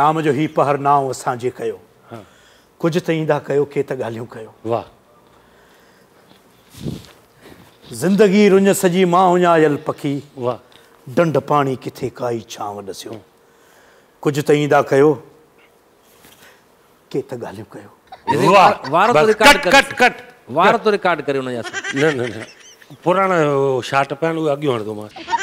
राम जो ही पहर hoc असांजे कयो कुझु त ईंदा कयो के त ॻाल्हियूं कयो वाह ज़िंदगी रुञ सॼी मां ya पखी वाह डंड पाणी किथे काई छांव ya कुझु त ईंदा कयो के त ॻाल्हियूं कयो ya ya ya ya ya ya ya ya ya ya ya�� Milliyajta gurkhu, gibi ya